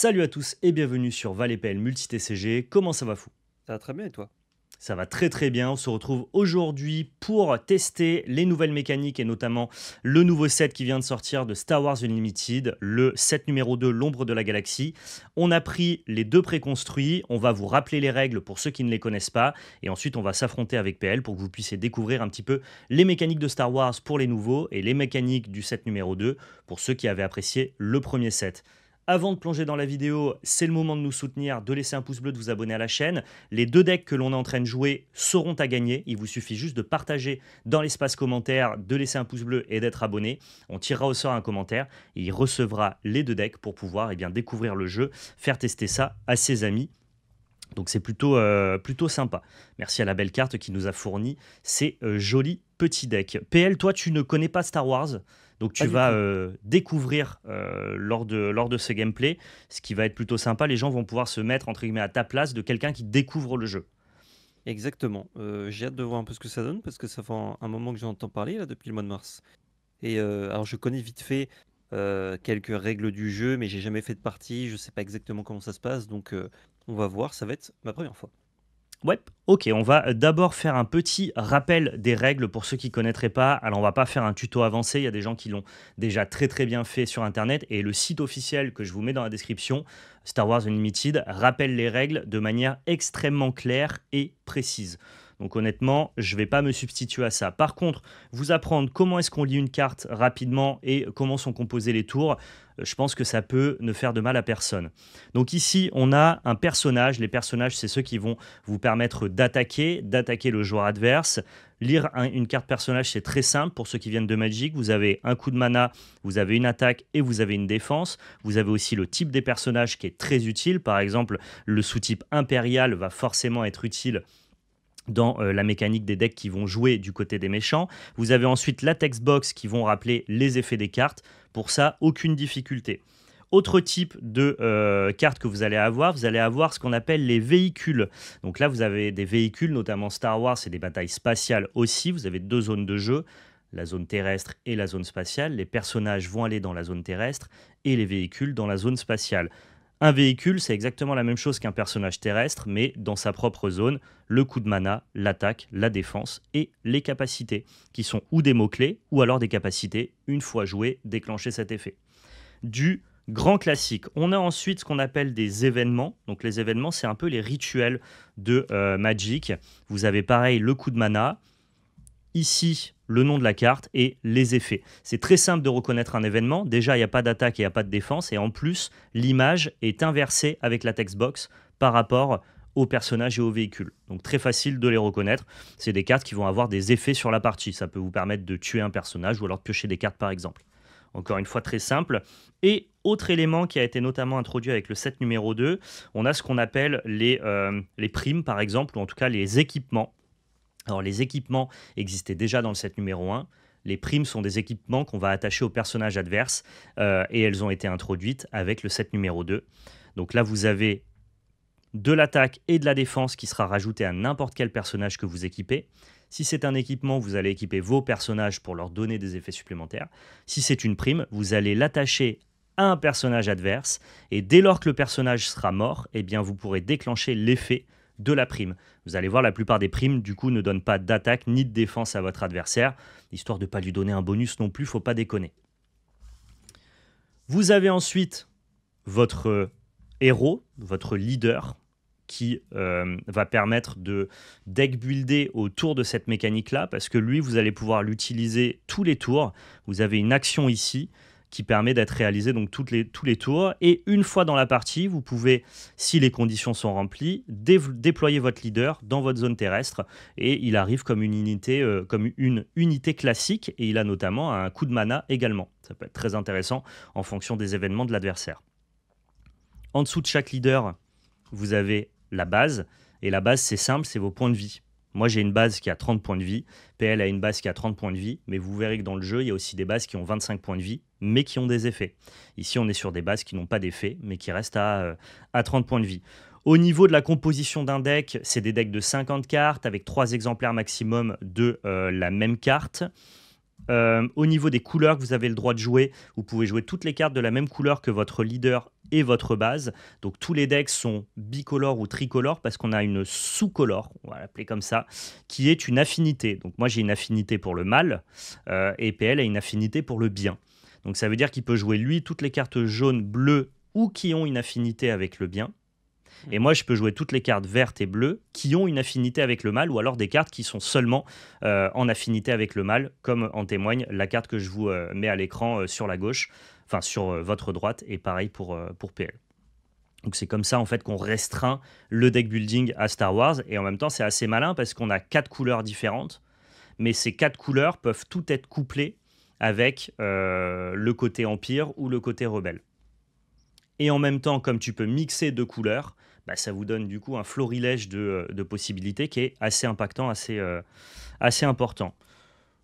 Salut à tous et bienvenue sur Valépel Multi-TCG. Comment ça va fou Ça va très bien et toi ça va très très bien. On se retrouve aujourd'hui pour tester les nouvelles mécaniques et notamment le nouveau set qui vient de sortir de Star Wars Unlimited, le set numéro 2, l'ombre de la galaxie. On a pris les deux préconstruits, on va vous rappeler les règles pour ceux qui ne les connaissent pas et ensuite on va s'affronter avec PL pour que vous puissiez découvrir un petit peu les mécaniques de Star Wars pour les nouveaux et les mécaniques du set numéro 2 pour ceux qui avaient apprécié le premier set. Avant de plonger dans la vidéo, c'est le moment de nous soutenir, de laisser un pouce bleu, de vous abonner à la chaîne. Les deux decks que l'on est en train de jouer seront à gagner. Il vous suffit juste de partager dans l'espace commentaire, de laisser un pouce bleu et d'être abonné. On tirera au sort un commentaire et il recevra les deux decks pour pouvoir eh bien, découvrir le jeu, faire tester ça à ses amis. Donc c'est plutôt, euh, plutôt sympa. Merci à la belle carte qui nous a fourni ces euh, jolis petits decks. PL, toi tu ne connais pas Star Wars donc tu vas euh, découvrir euh, lors, de, lors de ce gameplay, ce qui va être plutôt sympa, les gens vont pouvoir se mettre entre guillemets à ta place de quelqu'un qui découvre le jeu. Exactement. Euh, j'ai hâte de voir un peu ce que ça donne parce que ça fait un, moment que j'entends parler là depuis le mois de mars. Et alors je connais vite fait quelques règles du jeu, mais j'ai jamais fait de partie, je ne sais pas exactement comment ça se passe, donc on va voir. Ça va être ma première fois. Ouais, ok, on va euh, d'abord faire un petit rappel des règles pour ceux qui ne connaîtraient pas. Alors on va pas faire un tuto avancé, il y a des gens qui l'ont déjà très très bien fait sur Internet. Et le site officiel que je vous mets dans la description, Star Wars Unlimited, rappelle les règles de manière extrêmement claire et précise. Donc honnêtement, je ne vais pas me substituer à ça. Par contre, vous apprendre comment est-ce qu'on lit une carte rapidement et comment sont composés les tours, euh, je pense que ça peut ne faire de mal à personne. Donc ici, on a un personnage. Les personnages, c'est ceux qui vont vous permettre d'attaquer, d'attaquer le joueur adverse. Lire une carte personnage, c'est très simple pour ceux qui viennent de Magic. Vous avez un coup de mana, vous avez une attaque et vous avez une défense. Vous avez aussi le type des personnages qui est très utile. Par exemple, le sous-type impérial va forcément être utile dans euh, la mécanique des decks qui vont jouer du côté des méchants. Vous avez ensuite la textbox qui vont rappeler les effets des cartes. Pour ça, aucune difficulté. Autre type de carte euh, cartes que vous allez avoir, vous allez avoir ce qu'on appelle les véhicules. Donc là, vous avez des véhicules, notamment Star Wars et des batailles spatiales aussi. Vous avez deux zones de jeu, la zone terrestre et la zone spatiale. Les personnages vont aller dans la zone terrestre et les véhicules dans la zone spatiale. Un véhicule, c'est exactement la même chose qu'un personnage terrestre, mais dans sa propre zone, le coup de mana, l'attaque, la défense et les capacités, qui sont ou des mots-clés, ou alors des capacités, une fois jouées, déclencher cet effet. Du grand classique. On a ensuite ce qu'on appelle des événements. Donc les événements, c'est un peu les rituels de euh, Magic. Vous avez pareil le coup de mana, ici le nom de la carte et les effets. C'est très simple de reconnaître un événement. Déjà, il n'y a pas d'attaque et il n'y a pas de défense. Et en plus, l'image est inversée avec la textbox par rapport aux personnages et aux véhicules. Donc très facile de les reconnaître. C'est des cartes qui vont avoir des effets sur la partie. Ça peut vous permettre de tuer un personnage ou alors de piocher des cartes par exemple. Encore une fois très simple. Et autre élément qui a été notamment introduit avec le set numéro 2, on a ce qu'on appelle les, euh, les primes par exemple, ou en tout cas les équipements. Alors les équipements existaient déjà dans le set numéro 1. Les primes sont des équipements qu'on va attacher au personnage adverse euh, et elles ont été introduites avec le set numéro 2. Donc là, vous avez de l'attaque et de la défense qui sera rajoutée à n'importe quel personnage que vous équipez. Si c'est un équipement, vous allez équiper vos personnages pour leur donner des effets supplémentaires. Si c'est une prime, vous allez l'attacher à un personnage adverse et dès lors que le personnage sera mort, eh bien vous pourrez déclencher l'effet de la prime. Vous allez voir, la plupart des primes, du coup, ne donnent pas d'attaque ni de défense à votre adversaire, histoire de ne pas lui donner un bonus non plus, faut pas déconner. Vous avez ensuite votre euh, héros, votre leader, qui euh, va permettre de deck builder autour de cette mécanique là parce que lui vous allez pouvoir l'utiliser tous les tours. Vous avez une action ici, qui permet d'être réalisé donc les, tous les tours. Et une fois dans la partie, vous pouvez, si les conditions sont remplies, déployer votre leader dans votre zone terrestre et il arrive comme une unité, euh, comme une unité classique et il a notamment un coup de mana également. Ça peut être très intéressant en fonction des événements de l'adversaire. En dessous de chaque leader, vous avez la base. Et la base, c'est simple, c'est vos points de vie. Moi, j'ai une base qui a 30 points de vie. PL a une base qui a 30 points de vie. Mais vous verrez que dans le jeu, il y a aussi des bases qui ont 25 points de vie, mais qui ont des effets. Ici, on est sur des bases qui n'ont pas d'effet, mais qui restent à, 30 euh, points de vie. Au niveau de la composition d'un deck, c'est des decks de 50 cartes avec 3 exemplaires maximum de euh, la même carte. Euh, au niveau des couleurs que vous avez le droit de jouer, vous pouvez jouer toutes les cartes de la même couleur que votre leader et votre base. Donc tous les decks sont bicolores ou tricolores parce qu'on a une sous-colore, on va l'appeler comme ça, qui est une affinité. Donc moi j'ai une affinité pour le mal euh, et PL a une affinité pour le bien. Donc ça veut dire qu'il peut jouer lui toutes les cartes jaunes, bleues ou qui ont une affinité avec le bien. Et moi, je peux jouer toutes les cartes vertes et bleues qui ont une affinité avec le mal, ou alors des cartes qui sont seulement euh, en affinité avec le mal, comme en témoigne la carte que je vous euh, mets à l'écran euh, sur la gauche, enfin sur votre droite, et pareil pour, pour PL. Donc c'est comme ça en fait qu'on restreint le deck building à Star Wars, et en même temps c'est assez malin parce qu'on a quatre couleurs différentes, mais ces quatre couleurs peuvent toutes être couplées avec le côté empire ou le côté rebelle et en même temps, comme tu peux mixer deux couleurs, bah, ça vous donne du coup un florilège de, euh, possibilités qui est assez impactant, assez, euh, assez important.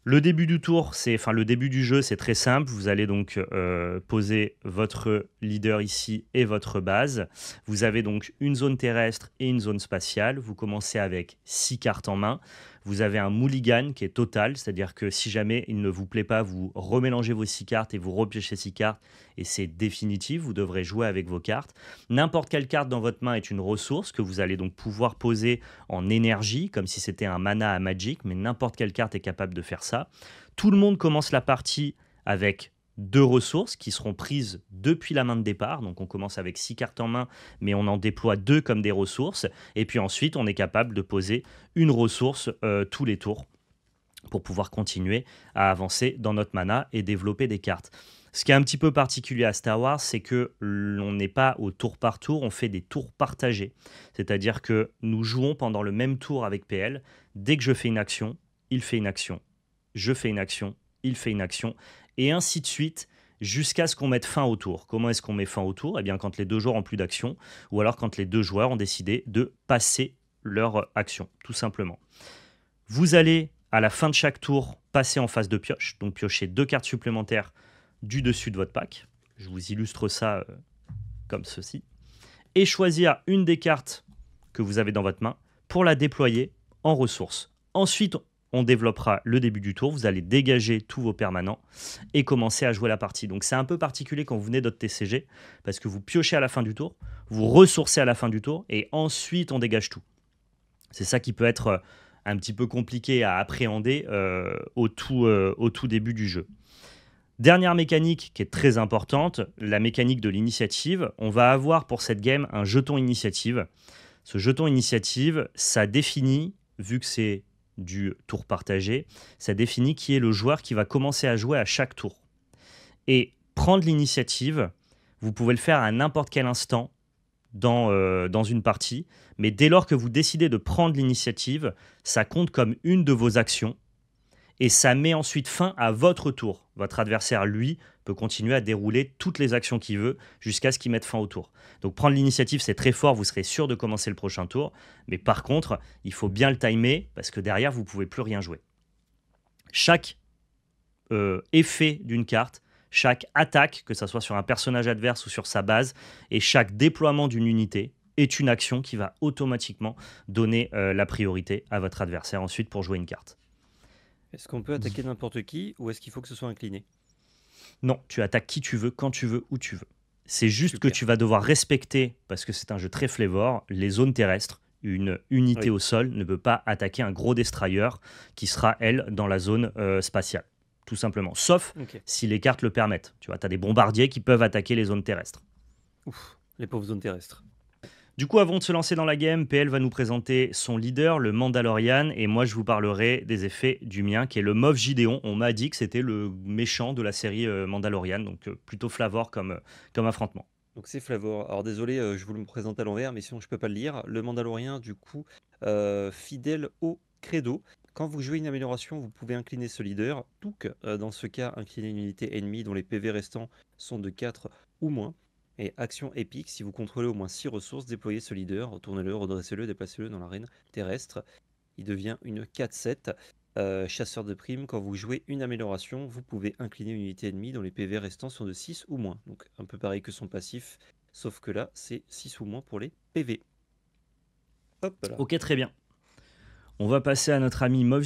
Le début du tour, c'est enfin le début du jeu, c'est très simple. Vous allez donc euh, poser votre leader ici et votre base. Vous avez donc une zone terrestre et une zone spatiale. Vous commencez avec six cartes en main. Vous avez un mulligan qui est total, c'est-à-dire que si jamais il ne vous plaît pas, vous remélangez vos six cartes et vous repiéchez six cartes et c'est définitif, vous devrez jouer avec vos cartes. N'importe quelle carte dans votre main est une ressource que vous allez donc pouvoir poser en énergie, comme si c'était un mana à Magic, mais n'importe quelle carte est capable de faire ça. Tout le monde commence la partie avec deux ressources qui seront prises depuis la main de départ. Donc on commence avec six cartes en main, mais on en déploie deux comme des ressources. Et puis ensuite, on est capable de poser une ressource euh, tous les tours pour pouvoir continuer à avancer dans notre mana et développer des cartes. Ce qui est un petit peu particulier à Star Wars, c'est que l'on n'est pas au tour par tour, on fait des tours partagés. C'est-à-dire que nous jouons pendant le même tour avec PL. Dès que je fais une action, il fait une action. Je fais une action, il fait une action et ainsi de suite jusqu'à ce qu'on mette fin au tour. Comment est-ce qu'on met fin au tour Eh bien quand les deux joueurs ont plus d'action, ou alors quand les deux joueurs ont décidé de passer leur action, tout simplement. Vous allez, à la fin de chaque tour, passer en phase de pioche, donc piocher deux cartes supplémentaires du dessus de votre pack. Je vous illustre ça euh, comme ceci. Et choisir une des cartes que vous avez dans votre main pour la déployer en ressources. Ensuite, on développera le début du tour, vous allez dégager tous vos permanents et commencer à jouer la partie. Donc c'est un peu particulier quand vous venez d'autres TCG, parce que vous piochez à la fin du tour, vous ressourcez à la fin du tour, et ensuite on dégage tout. C'est ça qui peut être euh, un petit peu compliqué à appréhender euh, au, tout, euh, au tout début du jeu. Dernière mécanique qui est très importante, la mécanique de l'initiative. On va avoir pour cette game un jeton initiative. Ce jeton initiative, ça définit, vu que c'est du tour partagé, ça définit qui est le joueur qui va commencer à jouer à chaque tour. Et prendre l'initiative, vous pouvez le faire à n'importe quel instant dans, euh, dans une partie, mais dès lors que vous décidez de prendre l'initiative, ça compte comme une de vos actions, et ça met ensuite fin à votre tour. Votre adversaire, lui, peut continuer à dérouler toutes les actions qu'il veut jusqu'à ce qu'il mette fin au tour. Donc prendre l'initiative, c'est très fort, vous serez sûr de commencer le prochain tour, mais par contre, il faut bien le timer parce que derrière, vous ne pouvez plus rien jouer. Chaque euh, effet d'une carte, chaque attaque, que ce soit sur un personnage adverse ou sur sa base, et chaque déploiement d'une unité, est une action qui va automatiquement donner euh, la priorité à votre adversaire ensuite pour jouer une carte. Est-ce qu'on peut attaquer n'importe qui ou est-ce qu'il faut que ce soit incliné non, tu attaques qui tu veux, quand tu veux, où tu veux. C'est juste que tu vas devoir respecter, parce que c'est un jeu très flévor, les zones terrestres. Une unité au sol ne peut pas attaquer un gros destroyer qui sera, elle, dans la zone euh, spatiale. Tout simplement. Sauf si les cartes le permettent. Tu vois, tu as des bombardiers qui peuvent attaquer les zones terrestres. Ouf, les pauvres zones terrestres. Du coup, avant de se lancer dans la game, PL va nous présenter son leader, le Mandalorian, et moi je vous parlerai des effets du mien, qui est le Moff Gideon. On m'a dit que c'était le méchant de la série euh, Mandalorian, donc euh, plutôt flavor comme, euh, comme affrontement. Donc c'est Flavor. Alors désolé, je vous le présente à l'envers, mais sinon je peux pas le lire. Le Mandalorian, du coup, fidèle au credo. Quand vous jouez une amélioration, vous pouvez incliner ce leader. tout que dans ce cas, incliner une unité ennemie dont les PV restants sont de 4 ou moins. Et action épique, si vous contrôlez au moins 6 ressources, déployez ce leader, retournez-le, redressez-le, déplacez-le dans l'arène terrestre. Il devient une 4-7. Euh, chasseur de primes, quand vous jouez une amélioration, vous pouvez incliner une unité ennemie dont les PV restants sont de 6 ou moins. Donc un peu pareil que son passif, sauf que là, c'est 6 ou moins pour les PV. Hop Ok, très bien. On va passer à notre ami Mov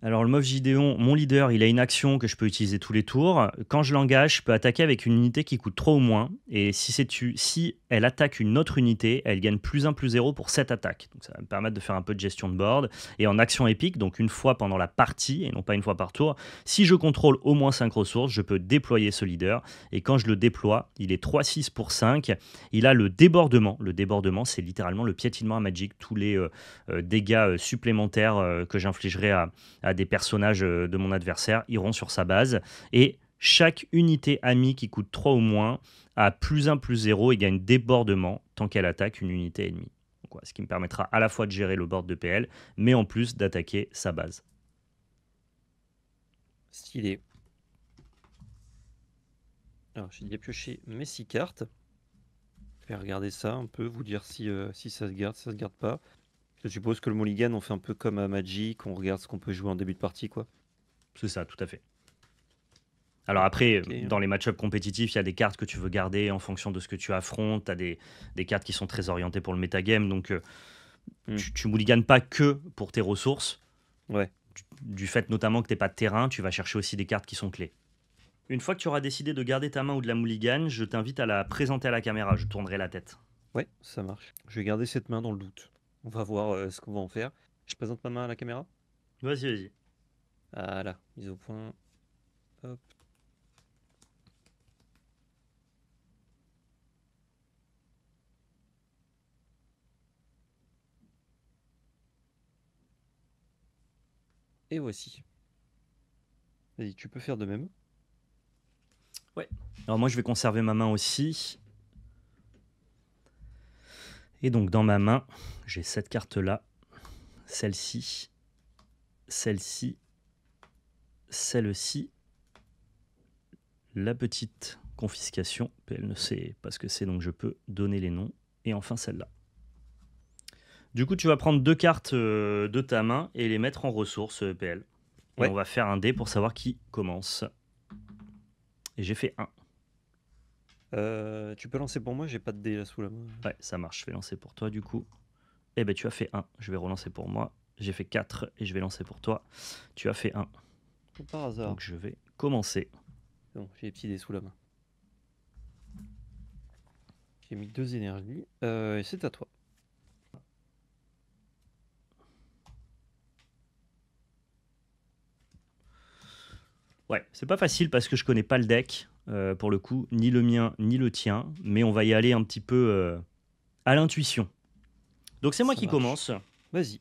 alors le Moff Gideon, mon leader, il a une action que je peux utiliser tous les tours. Quand je l'engage, je peux attaquer avec une unité qui coûte 3 ou moins. Et si, elle attaque une autre unité, elle gagne plus 1 plus 0 pour cette attaque. Donc ça va me permettre de faire un peu de gestion de board. Et en action épique, donc une fois pendant la partie et non pas une fois par tour, si je contrôle au moins 5 ressources, je peux déployer ce leader. Et quand je le déploie, il est 3-6 pour 5. Il a le débordement. Le débordement, c'est littéralement le piétinement à Magic, tous les euh, euh, dégâts euh, supplémentaires que j'infligerai à des personnages euh, de mon adversaire iront sur sa base. Et chaque unité amie qui coûte 3 ou moins a plus 1 plus 0 et gagne débordement tant qu'elle attaque une unité ennemie. Donc, ce qui me permettra à la fois de gérer le board de PL, mais en plus d'attaquer sa base. Stylé. Alors j'ai pioché mes 6 cartes. Je vais regarder ça un peu, vous dire si, euh, si ça se garde, si ça se garde pas. Je suppose que le mulligan, on fait un peu comme à Magic, on regarde ce qu'on peut jouer en début de partie, quoi. C'est ça, tout à fait. Alors après, dans les match-ups compétitifs, il y a des cartes que tu veux garder en fonction de ce que tu affrontes. Tu as des, cartes qui sont très orientées pour le metagame. Donc, euh, hmm. tu, tu mulliganes pas que pour tes ressources. Ouais. Du, fait notamment que tu pas de terrain, tu vas chercher aussi des cartes qui sont clés. Une fois que tu auras décidé de garder ta main ou de la mulligan, je t'invite à la présenter à la caméra. Je tournerai la tête. Ouais, ça marche. Je vais garder cette main dans le doute. On va voir euh, ce qu'on va en faire. Je présente ma main à la caméra Vas-y, vas-y. Voilà, mise au point. Hop. Et voici. Vas-y, tu peux faire de même. Ouais. Alors moi, je vais conserver ma main aussi. Et donc dans ma main, j'ai cette carte-là, celle-ci, celle-ci, celle-ci, la petite confiscation, elle ne sait pas ce que c'est, donc je peux donner les noms, et enfin celle-là. Du coup, tu vas prendre deux cartes euh, de ta main et les mettre en ressources euh, PL. on va faire un dé pour savoir qui commence. Et j'ai fait un. Euh, tu peux lancer pour moi, j'ai pas de dés sous la main. Ouais, ça marche, je vais lancer pour toi du coup. Eh ben tu as fait 1, je vais relancer pour moi. J'ai fait 4 et je vais lancer pour toi. Tu as fait 1. Par hasard. Donc je vais commencer. Bon, j'ai les petits dés sous la main. J'ai mis deux énergies. Euh, et c'est à toi. Ouais, c'est pas facile parce que je connais pas le deck. Euh, pour le coup, ni le mien, ni le tien, mais on va y aller un petit peu euh, à l'intuition. Donc c'est moi qui commence. Vas-y.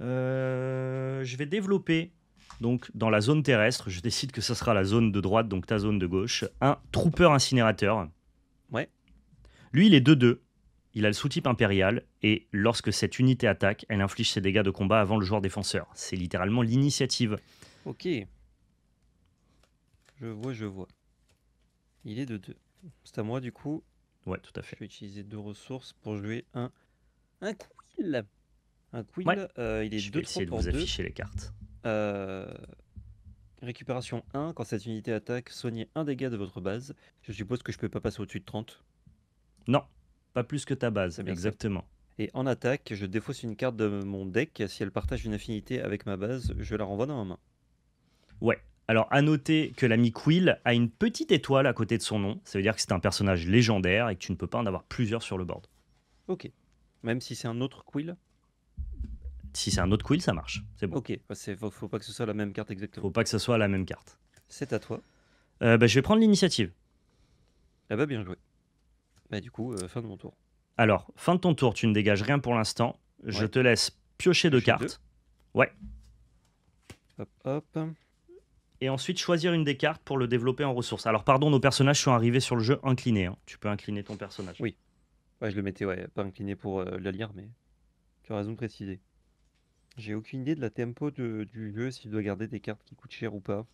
Euh, je vais développer, donc dans la zone terrestre, je décide que ça sera la zone de droite, donc ta zone de gauche, un trooper incinérateur. Ouais. Lui, il est 2-2. Il a le sous-type impérial, et lorsque cette unité attaque, elle inflige ses dégâts de combat avant le joueur défenseur. C'est littéralement l'initiative. Ok je vois, je vois. Il est de 2. C'est à moi du coup. Ouais, tout à fait. Je vais utiliser deux ressources pour jouer un, un quill. Un quill, euh, il est 2-3 pour Je de vous afficher les cartes. Euh, récupération 1, quand cette unité attaque, soignez un dégât de votre base. Je suppose que je peux pas passer au-dessus de 30. Non, pas plus que ta base, exactement. Et en attaque, je défausse une carte de mon deck. Si elle partage une affinité avec ma base, je la renvoie dans ma main. Ouais, alors, à noter que l'ami Quill a une petite étoile à côté de son nom. Ça veut dire que c'est un personnage légendaire et que tu ne peux pas en avoir plusieurs sur le board. Ok. Même si c'est un autre Quill Si c'est un autre Quill, ça marche. C'est bon. Ok. Bah, faut, faut pas que ce soit la même carte exactement. Faut pas que ce soit la même carte. C'est à toi. Euh, bah, je vais prendre l'initiative. Ah bah, bien joué. Bah, du coup, euh, fin de mon tour. Alors, fin de ton tour, tu ne dégages rien pour l'instant. Je te laisse piocher deux cartes. Ouais. Hop, hop et ensuite choisir une des cartes pour le développer en ressources. Alors, pardon, nos personnages sont arrivés sur le jeu inclinés. Hein. Tu peux incliner ton personnage. Oui. je le mettais, pas incliné pour euh, la lire, mais tu as raison de préciser. J'ai aucune idée de la tempo du jeu, s'il doit garder des cartes qui coûtent cher ou pas.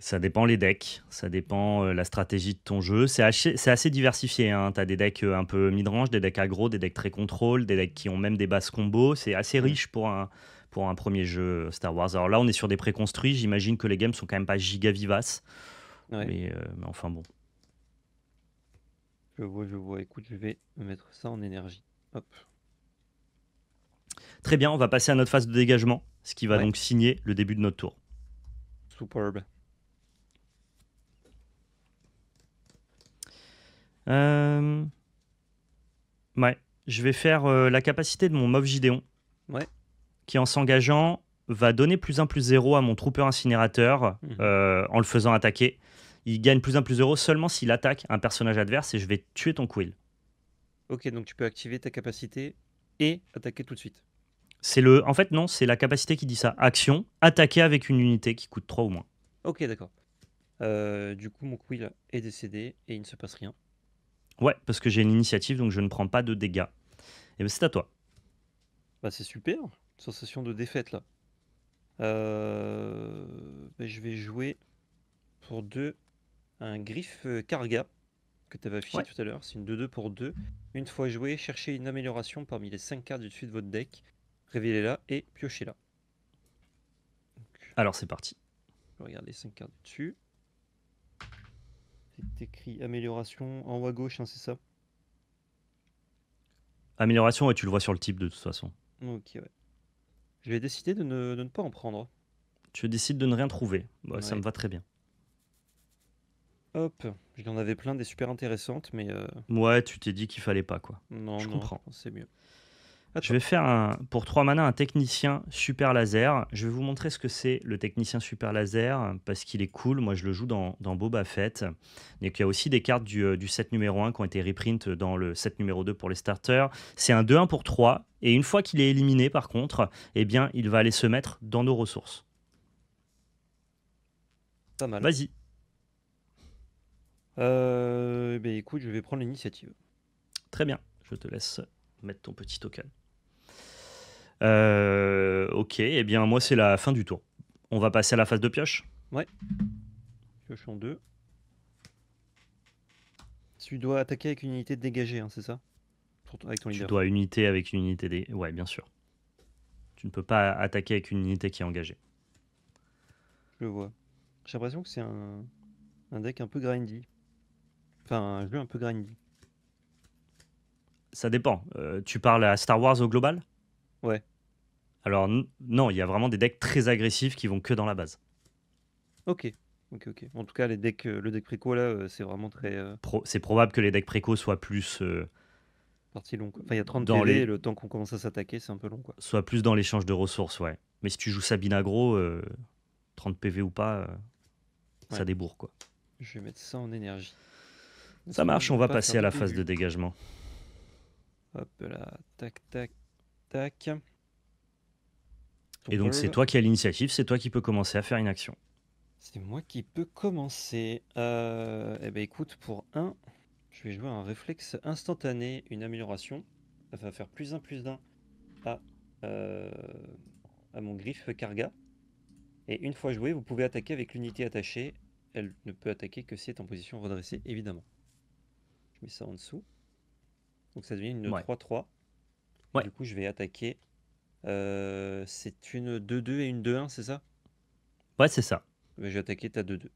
Ça dépend les decks, ça dépend euh, la stratégie de ton jeu. C'est assez, diversifié. Hein. Tu as des decks euh, un peu mid-range, des decks agro, des decks très contrôle, des decks qui ont même des bases combos. C'est assez riche pour un, pour un premier jeu euh, Star Wars. Alors là, on est sur des préconstruits. J'imagine que les games sont quand même pas giga vivaces. Euh, mais, enfin bon. Je vois, je vois. Écoute, je vais mettre ça en énergie. Très bien, on va passer à notre phase de dégagement, ce qui va donc signer le début de notre tour. Superbe. Euh, ouais, je vais faire la capacité de mon Mov Gideon. Ouais qui, en s'engageant, va donner plus un plus zéro à mon trooper incinérateur mhm. euh, en le faisant attaquer. Il gagne plus un plus zéro seulement s'il attaque un personnage adverse et je vais tuer ton quill. Ok, donc tu peux activer ta capacité et attaquer tout de suite. C'est le. En fait, non, c'est la capacité qui dit ça. Action, attaquer avec une unité qui coûte 3 ou moins. Ok, d'accord. Euh, du coup, mon quill est décédé et il ne se passe rien. Ouais, parce que j'ai une initiative, donc je ne prends pas de dégâts. Et eh bien, c'est à toi. Bah, c'est super sensation de défaite là. Euh, ben, je vais jouer pour deux un griffe euh, Carga que tu avais affiché tout à l'heure. C'est une 2-2 pour 2. Une fois joué, cherchez une amélioration parmi les 5 cartes du dessus de votre deck. Révélez-la et piochez-la. Alors c'est parti. Je regarde les 5 cartes du dessus. C'est écrit amélioration en haut à gauche, hein, c'est ça Amélioration, et tu le vois sur le type de toute façon. Ok, ouais. Je vais de ne, pas en prendre. Tu décides de ne rien trouver. Bah, ça me va très bien. Hop, j'en avais plein des super intéressantes, mais. Euh, ouais, tu t'es dit qu'il fallait pas, quoi. Non, je comprends. C'est mieux. Je vais faire un, pour 3 mana un technicien super laser. Je vais vous montrer ce que c'est le technicien super laser parce qu'il est cool. Moi, je le joue dans, dans Boba Fett. il y a aussi des cartes du, euh, du, set numéro 1 qui ont été reprint dans le set numéro 2 pour les starters. C'est un 2-1 pour 3. Et une fois qu'il est éliminé, par contre, eh bien, il va aller se mettre dans nos ressources. Pas mal. Vas-y. Euh, eh ben, écoute, je vais prendre l'initiative. Très bien. Je te laisse mettre ton petit token. Euh, ok, et eh bien moi c'est la fin du tour. On va passer à la phase de pioche. Ouais. Pioche en deux. Tu dois attaquer avec une unité dégagée, hein, c'est ça avec ton Tu dois unité avec une unité dégagée. Ouais, bien sûr. Tu ne peux pas attaquer avec une unité qui est engagée. Je vois. J'ai l'impression que c'est un... deck un peu grindy. Enfin, un jeu un peu grindy. Ça dépend. Euh, tu parles à Star Wars au global Ouais. Alors non, il y a vraiment des decks très agressifs qui vont que dans la base. Ok. Ok, ok. En tout cas, les decks, euh, le deck préco, là, euh, c'est vraiment très. Euh, c'est probable que les decks préco soient plus. Partie long. Enfin, il y a 30 dans le temps qu'on commence à s'attaquer, c'est un peu long. Quoi. Soit plus dans l'échange de ressources, ouais. Mais si tu joues Sabine Agro, 30 PV ou pas, ça débourre, quoi. Je vais mettre ça en énergie. ça marche, on va passer à la phase de dégagement. Hop là, tac, tac. Et donc c'est toi qui as l'initiative, c'est toi qui peux commencer à faire une action. C'est moi qui peux commencer. Euh, eh ben écoute, pour 1, je vais jouer un réflexe instantané, une amélioration. Ça va faire plus 1 plus 1 à, euh, à mon griffe carga Et une fois joué, vous pouvez attaquer avec l'unité attachée. Elle ne peut attaquer que si elle est en position redressée, évidemment. Je mets ça en dessous. Donc ça devient une 3-3. Du coup, je vais attaquer. Euh, c'est une 2-2 et une 2-1, c'est ça Ouais, c'est ça. Mais eh ben, vais attaquer ta 2-2.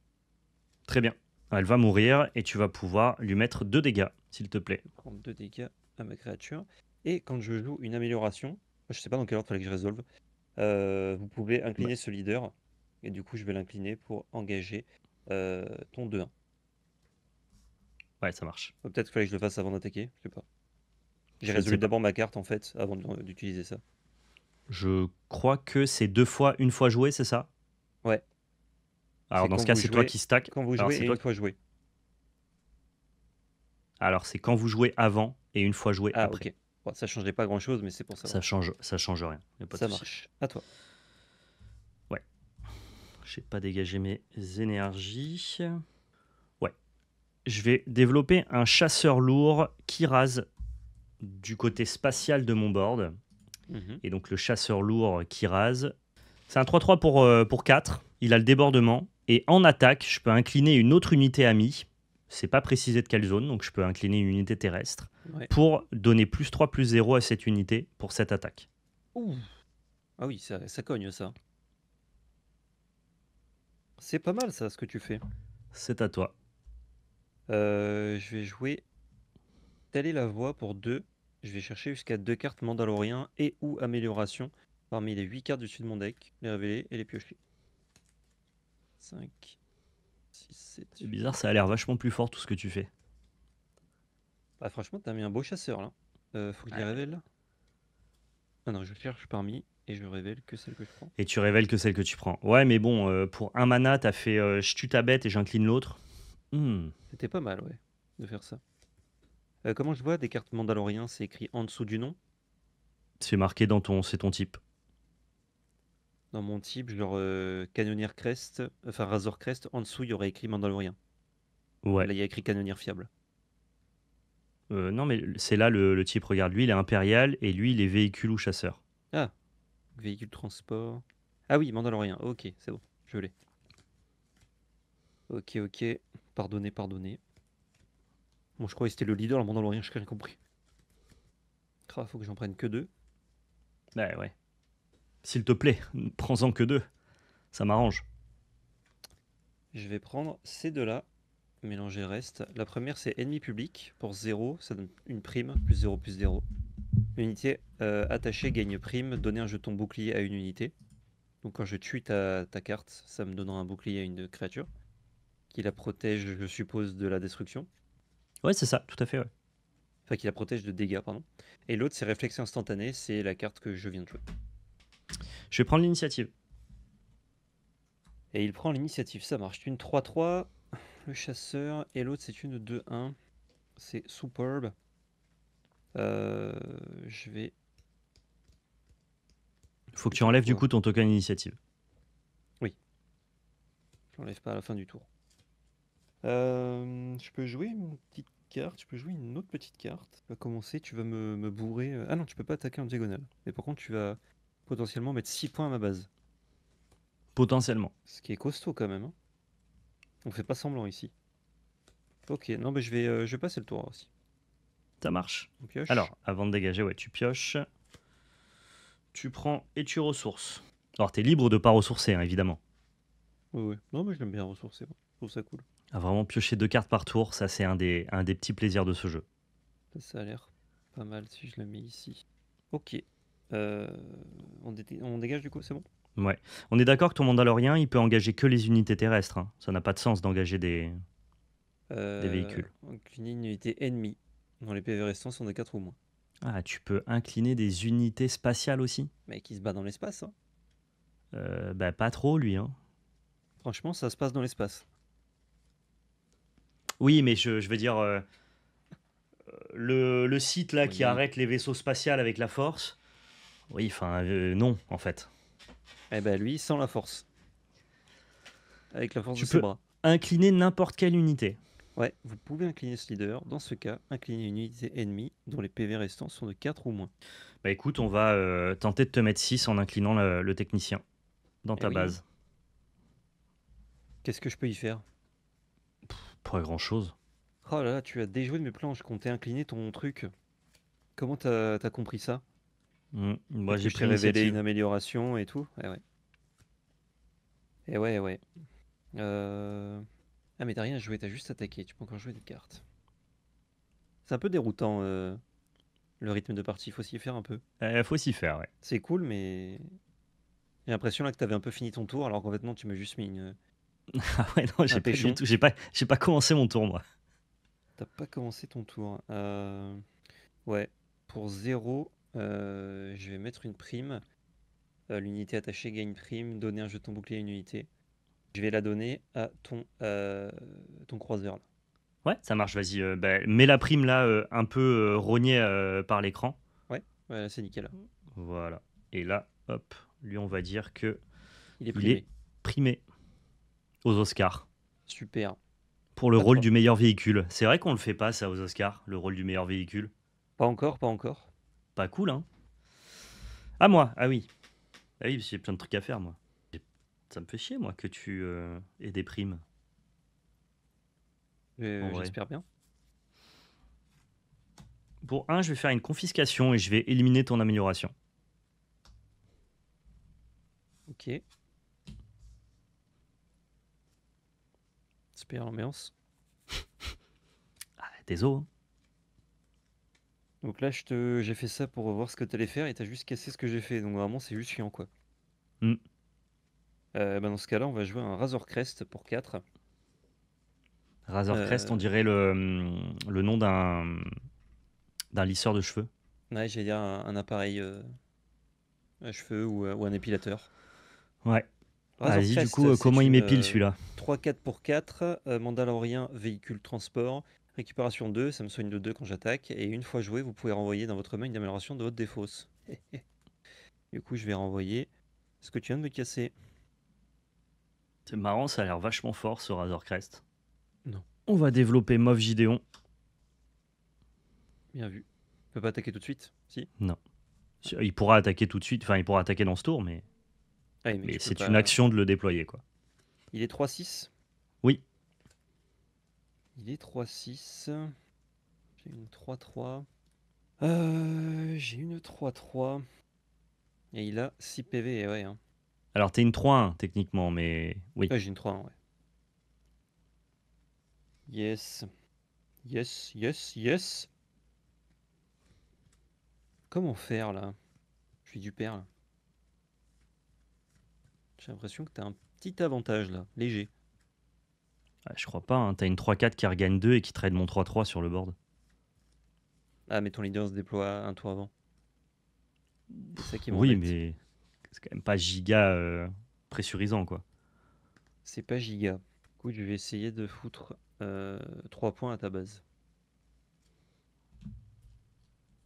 Très bien. Elle va mourir et tu vas pouvoir lui mettre 2 dégâts, s'il te plaît. 2 dégâts à ma créature. Et quand je joue une amélioration, je sais pas dans quel ordre il fallait que je résolve, euh, vous pouvez incliner ce leader. Et du coup, je vais l'incliner pour engager euh, ton 2-1. Ouais, ça marche. Peut-être qu'il fallait que je le fasse avant d'attaquer, je sais pas. J'ai résolu d'abord ma carte en fait avant d'utiliser ça. Je crois que c'est deux fois, une fois joué, c'est ça Ouais. Alors dans ce cas, c'est toi qui stack. Quand vous jouez, c'est toi fois joué. Alors c'est quand vous jouez avant et une fois joué ah, après. ça changerait pas grand chose, mais c'est pour ça. Ça change, ça change rien. ça marche. À toi. Ouais. Je n'ai pas dégagé mes énergies. Ouais. Je vais développer un chasseur lourd qui rase du côté spatial de mon board. Mhm. Et donc le chasseur lourd qui rase. C'est un 3-3 pour, euh, pour 4. Il a le débordement. Et en attaque, je peux incliner une autre unité amie. C'est pas précisé de quelle zone, donc je peux incliner une unité terrestre. Pour donner plus 3, plus 0 à cette unité pour cette attaque. Ah oui, ça, cogne ça. C'est pas mal ça, ce que tu fais. C'est à toi. Euh, je vais jouer Telle est la voie pour 2 je vais chercher jusqu'à deux cartes Mandalorien et ou amélioration parmi les huit cartes du dessus de mon deck, les révéler et les piocher. 5, 6, 7. C'est bizarre, ça a l'air vachement plus fort tout ce que tu fais. Bah, franchement, t'as mis un beau chasseur là. Euh, faut que je les révèle Ah non, je cherche parmi et je révèle que celle que je prends. Et tu révèles que celle que tu prends. Ouais, mais bon, euh, pour un mana, t'as fait euh, je tue ta bête et j'incline l'autre. Hmm. C'était pas mal, ouais, de faire ça. Euh, comment je vois des cartes Mandaloriens C'est écrit en dessous du nom C'est marqué dans ton, c'est ton type. Dans mon type, genre euh, Crest, enfin Razor Crest, en dessous il y aurait écrit Mandalorien. Ouais. Là il y a écrit Canonier Fiable. Euh, non mais c'est là le, type, regarde, lui il est impérial et lui il est véhicule ou chasseur. Ah, véhicule transport. Ah oui, Mandalorien, ok, c'est bon, je l'ai. Ok, ok, pardonnez, pardonnez. Bon, je croyais que c'était le leader, le pendant je n'ai rien compris. Il faut que j'en prenne que deux. Ouais, bah ouais. S'il te plaît, prends-en que deux. Ça m'arrange. Je vais prendre ces deux-là, mélanger reste. La première, c'est ennemi public. Pour 0, ça donne une prime, plus 0, plus 0. Unité euh, attachée gagne prime, donner un jeton bouclier à une unité. Donc quand je tue ta carte, ça me donnera un bouclier à une créature. Qui la protège, je suppose, de la destruction. Ouais, c'est ça, tout à fait. Enfin, qui la protège de dégâts, pardon. Et l'autre, c'est réflexe instantané. c'est la carte que je viens de jouer. Je vais prendre l'initiative. Et il prend l'initiative, ça marche. Une 3-3, le chasseur, et l'autre, c'est une 2-1. C'est superbe. Euh, je vais. Faut que tu enlèves du coup ton token initiative. Oui. Je l'enlève pas à la fin du tour. Euh, je peux jouer une petite tu peux jouer une autre petite carte. Tu vas commencer, tu vas me, bourrer. Euh, ah non, tu peux pas attaquer en diagonale. Mais par contre, tu vas potentiellement mettre 6 points à ma base. Potentiellement. Ce qui est costaud quand même. On hein. On fait pas semblant ici. Ok, non, mais je vais, euh, je vais passer le tour aussi. Ça marche. Alors, avant de dégager, ouais, tu pioches. Tu prends et tu ressources. Alors, t'es libre de pas ressourcer, hein, évidemment. Oui, oui. Non, mais je l'aime bien ressourcer. Hein. Je trouve ça cool. À vraiment piocher deux cartes par tour, ça c'est un des, petits plaisirs de ce jeu. Ça a l'air pas mal si je le mets ici. Ok. Euh, on, dégage du coup, c'est bon Ouais. On est d'accord que ton Mandalorien, il peut engager que les unités terrestres. Hein. Ça n'a pas de sens d'engager des... Euh, véhicules. Incliner une unité ennemie dans les PV restants sont des 4 ou moins. Ah, tu peux incliner des unités spatiales aussi Mais qui se bat dans l'espace. Hein. Euh, bah, pas trop, lui. Hein. Franchement, ça se passe dans l'espace. Oui, mais je, veux dire, euh, le, site là qui arrête les vaisseaux spatiaux avec la force, oui, enfin, euh, non, en fait. Eh ben lui, sans la force. Avec la force du bras. Incliner n'importe quelle unité. Ouais, vous pouvez incliner ce leader. Dans ce cas, incliner une unité ennemie dont les PV restants sont de 4 ou moins. Bah écoute, on va euh, tenter de te mettre 6 en inclinant le, technicien dans eh ta base. Qu'est-ce que je peux y faire pas grand-chose. Oh là là, tu as déjoué de mes planches quand t'es incliné ton truc. Comment t'as compris ça hmm, Moi, J'ai pris révélé une amélioration et tout. Et eh ouais. Et eh ouais, ouais. Euh, ah, mais t'as rien joué, t'as juste attaqué. Tu peux encore jouer des cartes. C'est un peu déroutant euh, le rythme de partie. Faut s'y faire un peu. Euh, faut s'y faire, ouais. C'est cool, mais j'ai l'impression là que t'avais un peu fini ton tour alors qu'en fait non, tu m'as juste mis une, Ah ouais, non, j'ai pas J'ai pas, commencé mon tour, moi. T'as pas commencé ton tour. Hein. Euh, ouais, pour 0, euh, je vais mettre une prime. Euh, l'unité attachée gagne prime. Donner un jeton bouclier à une unité. Je vais la donner à ton, ton croiseur. Ouais, ça marche, vas-y. Bah, mets la prime là, un peu rognée par l'écran. Ouais, c'est nickel. Voilà. Et là, hop, lui, on va dire que. Il est Il est primé aux Oscars. Super. Pour le rôle du meilleur véhicule. C'est vrai qu'on le fait pas ça aux Oscars, le rôle du meilleur véhicule. Pas encore, pas encore. Pas cool, hein Ah moi, ah oui. Ah oui, j'ai plein de trucs à faire, moi. Ça me fait chier, moi, que tu euh, aies des primes. Euh, j'espère bien. Pour un, je vais faire une confiscation et je vais éliminer ton amélioration. Ok. super ambiance. ah, hein. Donc là, je te, j'ai fait ça pour voir ce que tu allais faire et t'as juste cassé ce que j'ai fait. Donc vraiment, c'est juste chiant, quoi. Hmm. Euh, bah, dans ce cas-là, on va jouer un Razor Crest pour 4. Razor euh, Crest, on dirait le, le nom d'un, d'un lisseur de cheveux. Ouais, j'allais dire un, appareil euh, à cheveux ou, euh, ou, un épilateur. Ouais, ah, Vas-y, du coup, euh, comment il m'épile euh, celui-là 3-4 pour 4, euh, Mandalorien, véhicule, transport, récupération 2, ça me soigne de 2 quand j'attaque, et une fois joué, vous pouvez renvoyer dans votre main une amélioration de votre défausse. du coup, je vais renvoyer ce que tu viens de me casser. C'est marrant, ça a l'air vachement fort ce Razor Crest. Non. On va développer Moff Gideon. Bien vu. Il peut pas attaquer tout de suite, si Non. Il pourra attaquer tout de suite, enfin il pourra attaquer dans ce tour, mais. Ah mais, c'est une action de le déployer. quoi. Il est 3-6 Oui. Il est 3-6. J'ai une 3-3. Euh, J'ai une 3-3. Et il a 6 PV, eh ouais. Hein. Alors, t'es une 3-1 techniquement, mais oui. Ouais, J'ai une 3-1, ouais. Yes. Yes, yes, yes. Comment faire là Je suis du père là. J'ai l'impression que tu as un petit avantage là, léger. je crois pas, hein. t'as une 3-4 qui regagne 2 et qui trade mon 3-3 sur le board. Ah, mais ton leader se déploie un tour avant. C'est ça qui Oui, mais c'est quand même pas giga euh, pressurisant quoi. C'est pas giga. Du coup, je vais essayer de foutre 3 euh, points à ta base.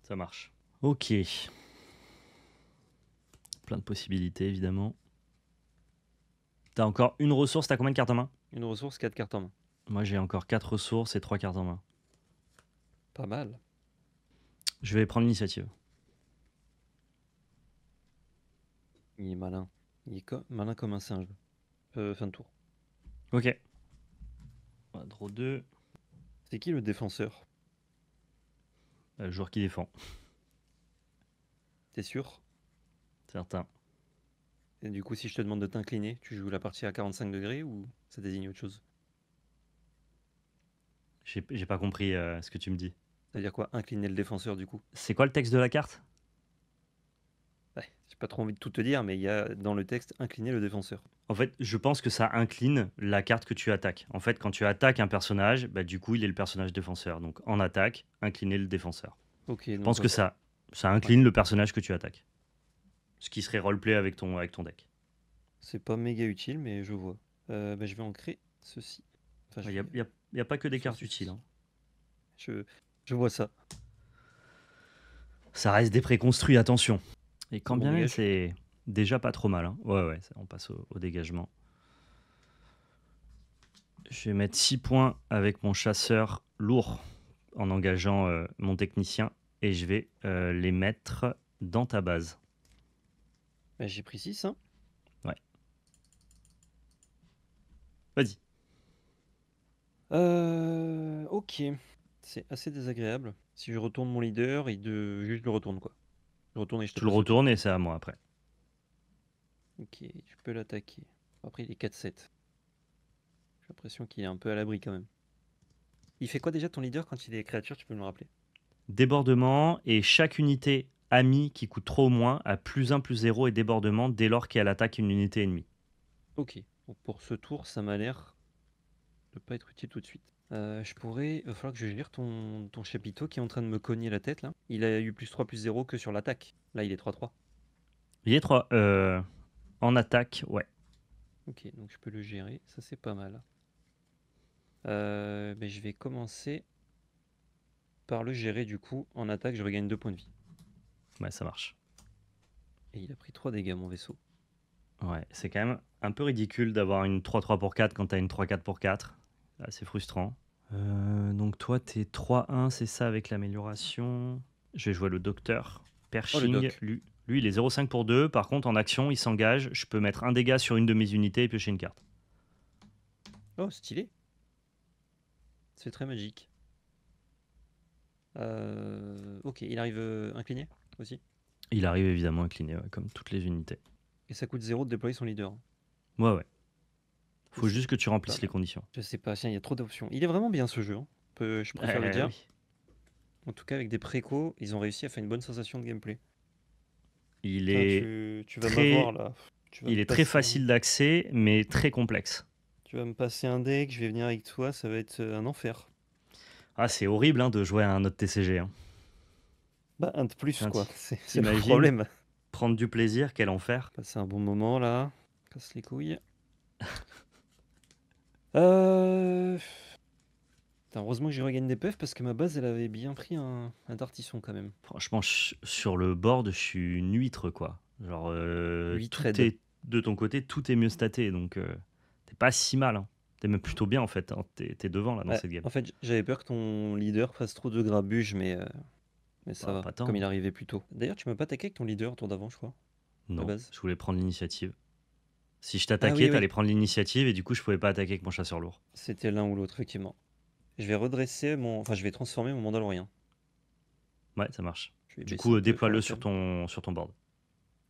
Ça marche. Ok. Plein de possibilités évidemment. T'as encore une ressource, t'as combien de cartes en main Une ressource, quatre cartes en main. Moi j'ai encore quatre ressources et trois cartes en main. Pas mal. Je vais prendre l'initiative. Il est malin. Il est malin comme un singe. Euh, fin de tour. Ok. draw 2. C'est qui le défenseur euh, Le joueur qui défend. T'es sûr Certain du coup, si je te demande de t'incliner, tu joues la partie à 45 degrés ou ça désigne autre chose J'ai pas compris euh, ce que tu me dis. cest à dire quoi Incliner le défenseur du coup C'est quoi le texte de la carte ouais, J'ai pas trop envie de tout te dire, mais il y a dans le texte incliner le défenseur. En fait, je pense que ça incline la carte que tu attaques. En fait, quand tu attaques un personnage, bah, du coup, il est le personnage défenseur. Donc, en attaque, incliner le défenseur. Ok. je pense que ça, ça incline le personnage que tu attaques ce qui serait roleplay avec ton, avec ton deck. C'est pas méga utile, mais je vois. Euh, bah, je vais créer ceci. Il n'y a, pas que des cartes utiles. Hein. Je, vois ça. Ça reste des préconstruits, attention. Et quand bien même, c'est déjà pas trop mal. Hein. Ouais, ouais, on passe au, dégagement. Je vais mettre 6 points avec mon chasseur lourd en engageant euh, mon technicien et je vais euh, les mettre dans ta base. Bah, j'ai pris 6. Hein. Ouais. Vas-y. Euh, ok. C'est assez désagréable. Si je retourne mon leader, il de... juste le retourne quoi. Je retourne et je te le retourne et c'est à moi après. Ok, tu peux l'attaquer. Après il est 4-7. J'ai l'impression qu'il est un peu à l'abri quand même. Il fait quoi déjà ton leader quand il est créature, tu peux me le rappeler Débordement et chaque unité Ami qui coûte trop au moins à plus 1 plus 0 et débordement dès lors qu'elle attaque une unité ennemie. Ok, pour ce tour, ça m'a l'air de pas être utile tout de suite. Euh, je pourrais. Il va que je gère ton, ton chapiteau qui est en train de me cogner la tête là. Il a eu plus 3 plus 0 que sur l'attaque. Là, il est 3-3. Il est 3. Euh, en attaque, ouais. Ok, donc je peux le gérer. Ça, c'est pas mal. mais euh, ben, je vais commencer par le gérer du coup. En attaque, je regagne 2 points de vie. Ouais, ça marche. Et il a pris 3 dégâts, mon vaisseau. Ouais, c'est quand même un peu ridicule d'avoir une 3-3 pour 4 quand t'as une 3-4 pour 4. C'est frustrant. Euh, donc toi, t'es 3-1, c'est ça avec l'amélioration. Je vais jouer le docteur. Oh, Pershing, lui, lui, il est 0-5 pour 2. Par contre, en action, il s'engage. Je peux mettre un dégât sur une de mes unités et piocher une carte. Oh, stylé. C'est très magique. Euh, ok, il arrive euh, incliné il arrive évidemment incliné, comme toutes les unités. Et ça coûte zéro de déployer son leader. Ouais, ouais. Faut juste que tu remplisses bah, les conditions. Je sais pas, il y a trop d'options. Il est vraiment bien ce jeu, hein. je préfère le eh, dire. En tout cas, avec des précos, ils ont réussi à faire une bonne sensation de gameplay. Il est tu, très... il est très facile d'accès, mais très complexe. Tu vas me passer un deck, je vais venir avec toi, ça va être euh, un enfer. Ah, c'est horrible hein, de jouer à un autre TCG. Hein. Bah, un de plus, quoi. C'est le problème. Prendre du plaisir, quel enfer. Passer bah, un bon moment, là. Casse les couilles. euh... heureusement que j'ai regagné des puffs parce que ma base, elle avait bien pris un, tartisson quand même. Franchement, sur le board, je suis une huître, quoi. Genre, euh, de ton côté, tout est mieux staté, donc euh, t'es pas si mal. Hein. T'es même plutôt bien en fait. Hein. T'es devant là dans cette game. En fait, j'avais peur que ton leader fasse trop de grabuge, mais euh, mais ça bah, va, comme il arrivait plus tôt. D'ailleurs, tu m'as pas attaqué avec ton leader, tour d'avant, je crois. Non, je voulais prendre l'initiative. Si je ah t'attaquais, tu allais t'allais prendre l'initiative et du coup, je pouvais pas attaquer avec mon chasseur lourd. C'était l'un ou l'autre, effectivement. Je vais redresser mon. Enfin, je vais transformer mon mandalorian. Ouais, ça marche. Du coup, déploie-le sur ton, sur ton board.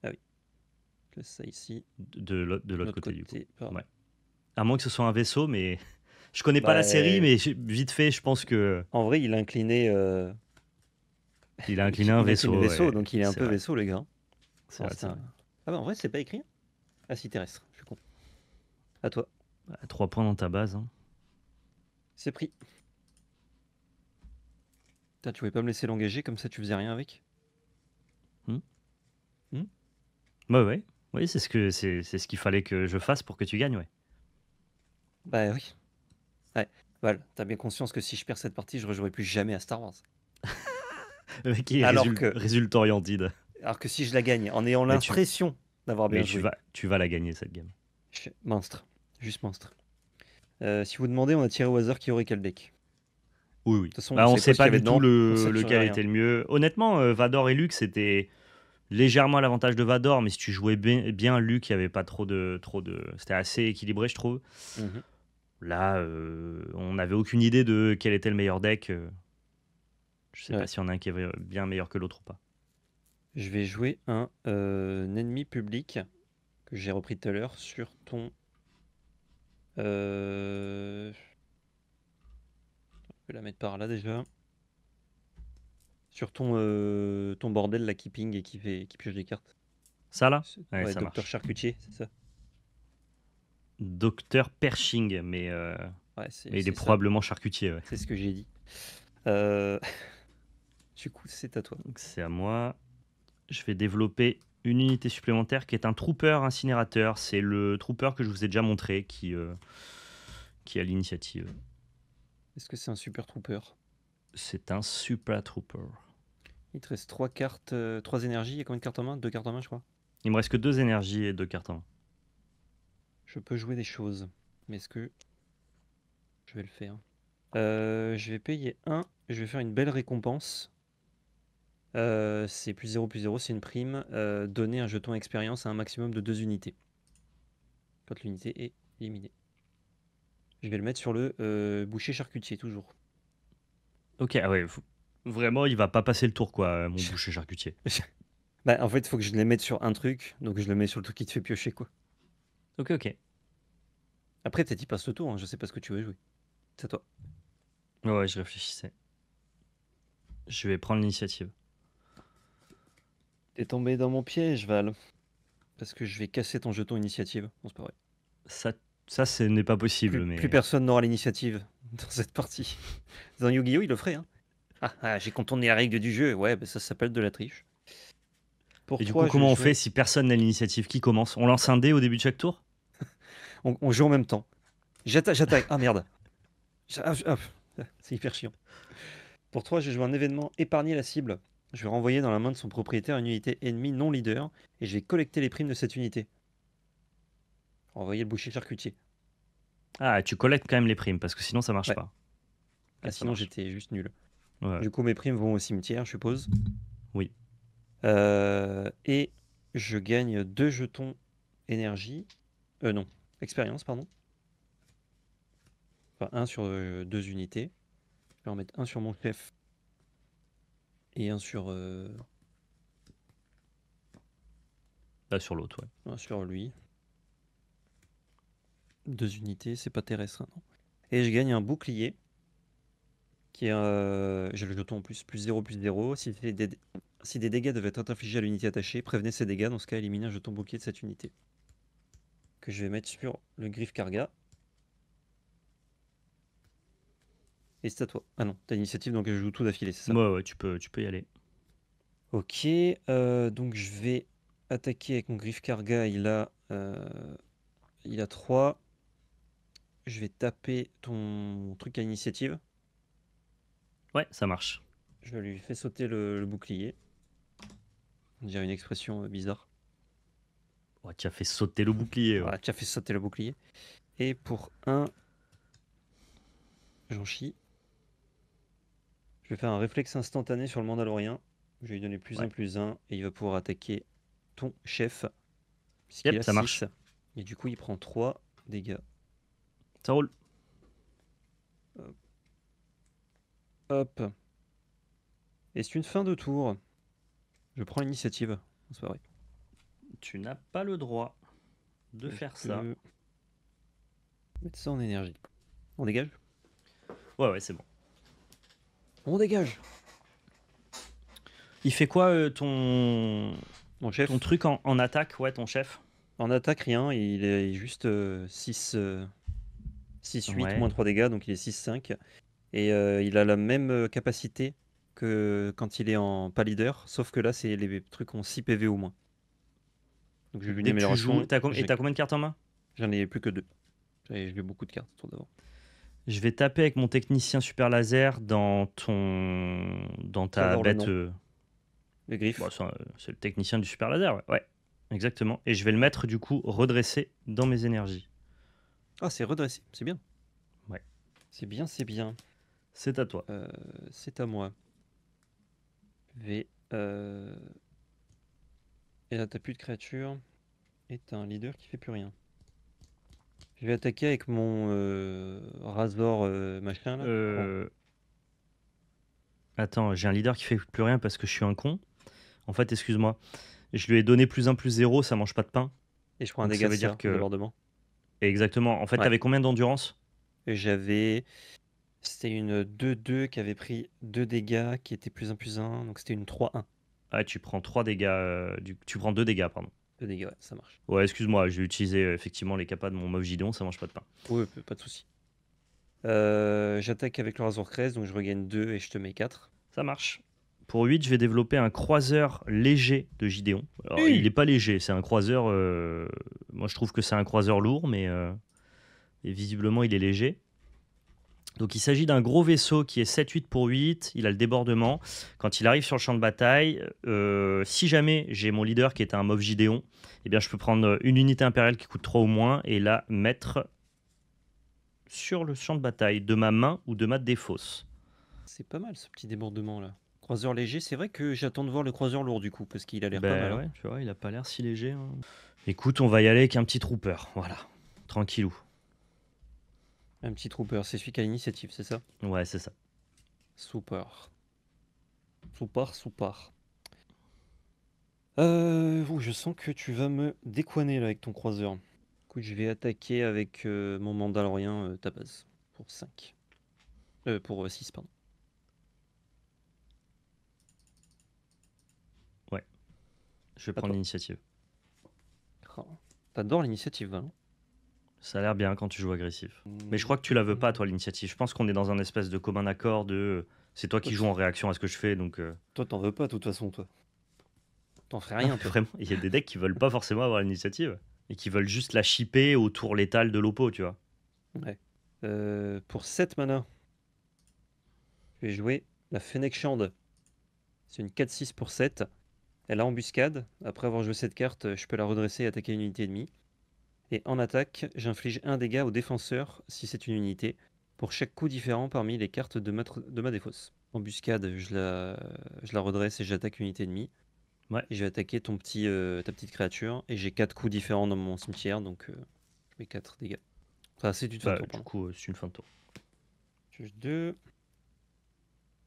Ah oui. Je laisse ça ici. De, de l'autre côté, du coup. Ouais. À moins que ce soit un vaisseau, mais. Je connais pas la bah, série, euh, mais vite fait, je pense que. En vrai, il inclinait. Euh... Il a incliné un vaisseau. vaisseau Donc il est un peu vaisseau, les gars. C'est hein. Ah bah en vrai, c'est pas écrit. Hein. Ah si, terrestre, je suis con. À toi. Trois points dans ta base. Hein. C'est pris. Putain, tu voulais pas me laisser l'engager, comme ça tu faisais rien avec hmm hmm Bah ouais, oui, c'est ce que c'est ce qu'il fallait que je fasse pour que tu gagnes, ouais. Bah oui. Ouais. Voilà, t'as bien conscience que si je perds cette partie, je rejouerai plus jamais à Star Wars. qui est que... résultat Alors que si je la gagne, en ayant l'impression d'avoir bien joué. Tu vas, tu vas la gagner cette game. Monstre. Juste monstre. Euh, si vous demandez, on a tiré au hasard qui aurait quel deck. Oui, oui. Bah, on ne sait pas du tout le, lequel était le mieux. Honnêtement, euh, Vador et Luke, c'était légèrement à l'avantage de Vador, mais si tu jouais bien, Luke, il n'y avait pas trop de. Trop de... C'était assez équilibré, je trouve. Mhm. Là, euh, on n'avait aucune idée de quel était le meilleur deck. Je sais pas si y a un qui est bien meilleur que l'autre ou pas. Je vais jouer un, euh, ennemi public que j'ai repris tout à l'heure sur ton. Euh... Je vais la mettre par là déjà. Sur ton, euh, ton bordel, la keeping et qui, fait, qui pioche des cartes. Ça là ouais, c'est Docteur Charcutier, c'est ça Docteur Pershing, mais, euh... ouais, mais il est, probablement charcutier. C'est ce que j'ai dit. Euh... Du coup, c'est à toi. c'est à moi. Je vais développer une unité supplémentaire qui est un trooper incinérateur. C'est le trooper que je vous ai déjà montré qui, euh, qui a l'initiative. Est-ce que c'est un super trooper C'est un super trooper. Il te reste trois cartes, euh, trois énergies. Il y a combien de cartes en main Deux cartes en main, je crois. Il me reste que deux énergies et deux cartes en main. Je peux jouer des choses, mais est-ce que je vais le faire euh, Je vais payer un. Je vais faire une belle récompense euh, c'est plus 0 plus 0, c'est une prime. Euh, donner un jeton expérience à un maximum de 2 unités. Quand l'unité est éliminée. Je vais le mettre sur le euh, boucher charcutier toujours. Ok, ah ouais, vraiment il va pas passer le tour quoi, mon boucher charcutier. bah en fait il faut que je le mette sur un truc, donc je le mets sur le truc qui te fait piocher quoi. Ok, ok. Après t'as dit passe le tour, hein, je sais pas ce que tu veux jouer. C'est à toi. Ouais, je réfléchissais. Je vais prendre l'initiative. T'es tombé dans mon piège, Val. Parce que je vais casser ton jeton initiative. c'est pas vrai. Ça, ça ce n'est pas possible. Plus, mais... plus personne n'aura l'initiative dans cette partie. Dans Yu-Gi-Oh, il le ferait. Hein. Ah, ah, j'ai contourné la règle du jeu. Ouais, bah, ça s'appelle de la triche. Pour Et du coup, comment on fait si personne n'a l'initiative Qui commence On lance un dé au début de chaque tour on, joue en même temps. J'attaque. Ah merde. Ah, ah, c'est hyper chiant. Pour toi, j'ai joué un événement épargner la cible je vais renvoyer dans la main de son propriétaire une unité ennemie non leader et je vais collecter les primes de cette unité. Envoyer le boucher charcutier. Ah, tu collectes quand même les primes parce que sinon ça marche pas. Ah, sinon j'étais juste nul. Du coup, mes primes vont au cimetière, je suppose. Oui. Euh, et je gagne deux jetons énergie. Euh, non, expérience, pardon. Enfin, un sur euh, deux unités. Je vais en mettre un sur mon chef et un sur. Euh... sur l'autre, ouais. sur lui. Deux unités, c'est pas terrestre, hein, non. Et je gagne un bouclier. Qui est. Euh, j'ai le jeton en plus, plus 0, plus 0. Si des, si des dégâts devaient être infligés à l'unité attachée, prévenez ces dégâts. Dans ce cas, éliminez un jeton bouclier de cette unité. Que je vais mettre sur le griffe carga. c'est à toi. Ah non, t'as l'initiative, donc je joue tout d'affilée, c'est ça Ouais, ouais, tu peux, tu peux y aller. Ok, euh, donc je vais attaquer avec mon griffe carga. Il a, euh, il a 3. Je vais taper ton truc à initiative. Ouais, ça marche. Je lui fais sauter le, bouclier. On dirait une expression euh, bizarre. oh tu fait sauter le bouclier. tu as fait sauter le bouclier. Et pour un, j'en chie. Je vais faire un réflexe instantané sur le Mandalorien. Je vais lui donner plus un plus un et il va pouvoir attaquer ton chef. Yep, ça marche. Et du coup, il prend 3 dégâts. Ça roule. Hop. Et c'est une fin de tour. Je prends l'initiative. en vrai. Tu n'as pas le droit de faire ça. Mettre ça en énergie. On dégage Ouais, ouais, c'est bon. On dégage. Il fait quoi euh, ton... chef. ton truc en, attaque, ouais, ton chef En attaque, rien. Il est juste 6, 6, 8, moins 3 dégâts, donc il est 6, 5. Et euh, il a la même euh, capacité que quand il est en pas leader, sauf que là, c'est les trucs ont 6 PV au moins. Donc je lui ai meilleurs et t'as combien de cartes en main J'en ai plus que 2. J'ai eu beaucoup de cartes autour d'avant. Je vais taper avec mon technicien super laser dans ton dans ta bête. Euh, le, griffe. c'est le technicien du super laser, ouais. Exactement. Et je vais le mettre du coup redressé dans mes énergies. Ah, c'est redressé, c'est bien. Ouais. C'est bien, c'est bien. C'est à toi. Euh, c'est à moi. V. Euh, et là, t'as plus de créature. Et t'as un leader qui fait plus rien. Je vais attaquer avec mon euh, euh machin. Là. Euh... Attends, j'ai un leader qui fait plus rien parce que je suis un con. En fait, excuse-moi. Je lui ai donné plus 1 plus 0, ça mange pas de pain. Et je prends un dégât de dire que... Exactement. En fait, tu t'avais combien d'endurance J'avais. C'était une 2-2 qui avait pris 2 dégâts, qui était plus 1 plus 1, donc c'était une 3-1. Ah, tu prends 3 dégâts. Euh, du... Tu prends 2 dégâts, pardon de dégâts, ouais, ça marche. Ouais, excuse-moi, j'ai utilisé euh, effectivement les capas de mon mob Gideon, ça mange pas de pain. Oui, pas de souci. Euh, j'attaque avec le Razor donc je regagne 2 et je te mets 4. Ça marche. Pour 8, je vais développer un croiseur léger de Gideon. il n'est pas léger, c'est un croiseur. Euh, moi, je trouve que c'est un croiseur lourd, mais visiblement, il est léger. Donc il s'agit d'un gros vaisseau qui est 7-8 pour 8, il a le débordement. Quand il arrive sur le champ de bataille, euh, si jamais j'ai mon leader qui est un Moff Gideon, eh bien je peux prendre une unité impériale qui coûte 3 au moins et la mettre sur le champ de bataille de ma main ou de ma défausse. C'est pas mal ce petit débordement là. Croiseur léger, c'est vrai que j'attends de voir le croiseur lourd du coup, parce qu'il a l'air pas ben mal. Hein. tu vois, il a pas l'air si léger. Hein. Écoute, on va y aller avec un petit trooper, voilà. Tranquillou. Un petit trooper, c'est celui qui a l'initiative, c'est ça Ouais, c'est ça. Super. Super, super. Euh, ouh, je sens que tu vas me décoiner là avec ton croiseur. Écoute, je vais attaquer avec euh, mon Mandalorian euh, ta base. pour 5. Euh, pour 6, euh, pardon. Ouais. Je vais prendre l'initiative. Oh, T'adores l'initiative, Valon. Ça a l'air bien quand tu joues agressif. Mmh. Mais je crois que tu la veux pas, toi, l'initiative. Je pense qu'on est dans un espèce de commun accord de euh, c'est toi qui joues en réaction à ce que je fais. donc... Euh. Toi, t'en veux pas, de toute façon, toi. T'en ferais rien. Toi. il y a des decks qui veulent pas forcément avoir l'initiative et qui veulent juste la shipper autour létal de l'oppo, tu vois. Ouais. Euh, pour 7 mana, je vais jouer la Fennec Shand. C'est une 4-6 pour 7. Elle a embuscade. Après avoir joué cette carte, je peux la redresser et attaquer une unité ennemie. Et en attaque, j'inflige un dégât au défenseur si c'est une unité, pour chaque coup différent parmi les cartes de ma, de ma défausse. Embuscade, je la, je la redresse et j'attaque une unité ennemie. Ouais. Et je vais attaquer ton petit, euh, ta petite créature. Et j'ai 4 coups différents dans mon cimetière, donc euh, je mets 4 dégâts. Enfin, c'est une bah, tour. Du coup, euh, c'est une fin de tour. 2.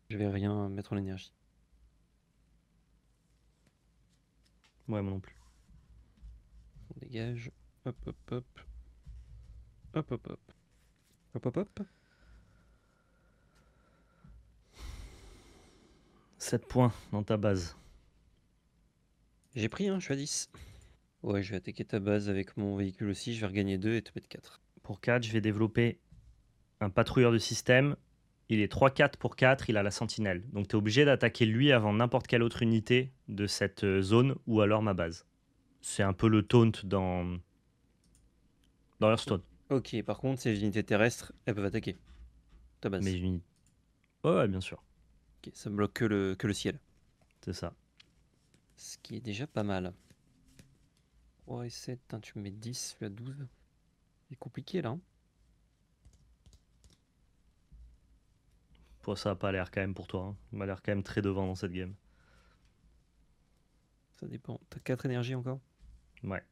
Je vais rien mettre en énergie. Ouais, moi non plus. On dégage. Hop, hop, hop. Hop, hop, hop. Hop, hop, hop. 7 points dans ta base. J'ai pris un, hein, je suis à 10. Ouais, je vais attaquer ta base avec mon véhicule aussi. Je vais regagner 2 et te mettre 4. Pour 4, je vais développer un patrouilleur de système. Il est 3-4 pour 4, il a la sentinelle. Donc tu es obligé d'attaquer lui avant n'importe quelle autre unité de cette euh, zone ou alors ma base. C'est un peu le taunt dans, dans stone. Ok, par contre, ces unités terrestres, elles peuvent attaquer. Ta base. Mais unités. ouais, bien sûr. Ok, ça me bloque que le, ciel. C'est ça. Ce qui est déjà pas mal. 3 et 7, hein, tu tu mets 10, tu as 12. C'est compliqué là. Pour hein. ça n'a pas l'air quand même pour toi. Hein. Il m'a l'air quand même très devant dans cette game. Ça dépend. T'as 4 énergies encore Ouais.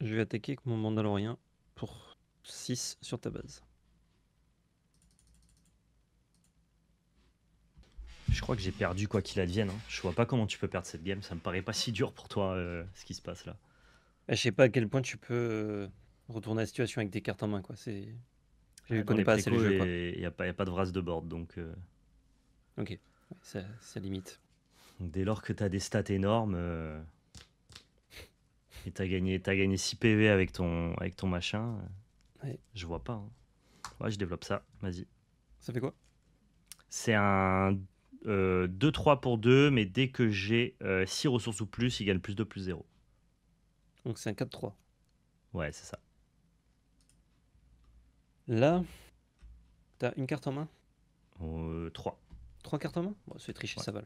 Je vais attaquer avec mon Mandalorian pour 6 sur ta base. Je crois que j'ai perdu quoi qu'il advienne. Hein. Je vois pas comment tu peux perdre cette game. Ça me paraît pas si dur pour toi euh, ce qui se passe là. Ah, je sais pas à quel point tu peux euh, retourner la situation avec des cartes en main. quoi. C'est... Je connais pas assez jeu. Il n'y a, pas de race de board donc. Euh. Ok, c'est limite. dès lors que tu as des stats énormes. Et t'as gagné, 6 PV avec ton, avec ton machin. Je vois pas. Hein. Ouais, je développe ça. Vas-y. Ça fait quoi C'est un 2-3 euh, pour 2, mais dès que j'ai 6 euh, ressources ou plus, il gagne plus 2 plus 0. Donc c'est un 4-3. Ouais, c'est ça. Là, t'as une carte en main 3. 3 euh, cartes en main C'est triché, ça va